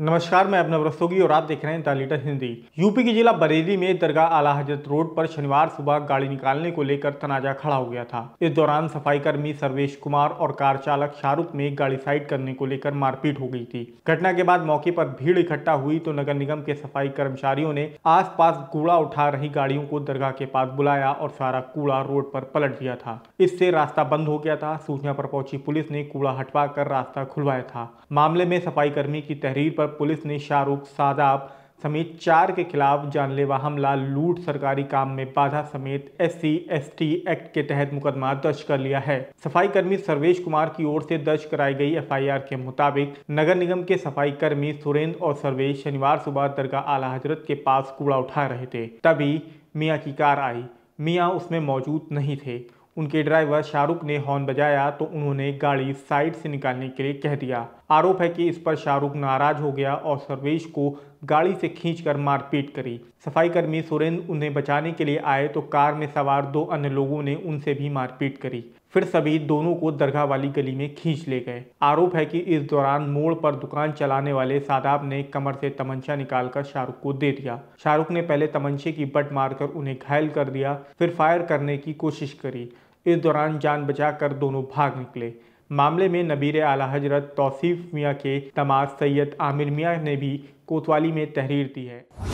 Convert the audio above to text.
नमस्कार मैं अपना रस्तोगी और आप देख रहे हैं द लीटर हिंदी यूपी के जिला बरेली में दरगाह आला हजरत रोड पर शनिवार सुबह गाड़ी निकालने को लेकर तनाजा खड़ा हो गया था इस दौरान सफाईकर्मी सर्वेश कुमार और कार चालक शाहरुख में गाड़ी साइड करने को लेकर मारपीट हो गई थी घटना के बाद मौके पर भीड़ इकट्ठा हुई तो नगर निगम के सफाई कर्मचारियों ने आस पास कूड़ा उठा रही गाड़ियों को दरगाह के पास बुलाया और सारा कूड़ा रोड पर पलट दिया था इससे रास्ता बंद हो गया था सूचना पर पहुंची पुलिस ने कूड़ा हटवा रास्ता खुलवाया था मामले में कर्मी की तहरीर पर पुलिस ने शाहरुख सादाब समेत चार के खिलाफ जानलेवा हमला लूट सरकारी काम में बाधा समेत एस सी एक्ट के तहत मुकदमा दर्ज कर लिया है सफाई कर्मी सर्वेश कुमार की ओर से दर्ज कराई गई एफआईआर के मुताबिक नगर निगम के सफाई कर्मी सुरेंद्र और सर्वेश शनिवार सुबह दरगाह आला हजरत के पास कूड़ा उठा रहे थे तभी मियाँ की कार आई मियाँ उसमें मौजूद नहीं थे उनके ड्राइवर शाहरुख ने हॉर्न बजाया तो उन्होंने गाड़ी साइड से निकालने के लिए कह दिया आरोप है कि इस पर शाहरुख नाराज हो गया और सर्वेश को गाड़ी से खींचकर मारपीट करी सफाईकर्मी सुरेंद्र उन्हें बचाने के लिए आए तो कार में सवार दो अन्य लोगों ने उनसे भी मारपीट करी फिर सभी दोनों को दरगाह वाली गली में खींच ले गए आरोप है कि इस दौरान मोड़ पर दुकान चलाने वाले सादाब ने कमर से तमंचा निकालकर शाहरुख को दे दिया शाहरुख ने पहले तमंचे की बट मारकर उन्हें घायल कर दिया फिर फायर करने की कोशिश करी इस दौरान जान बचाकर दोनों भाग निकले मामले में नबीर आला हजरत तौसीफ मियाँ के तमाज सैयद आमिर मियाँ ने भी कोतवाली में तहरीर दी है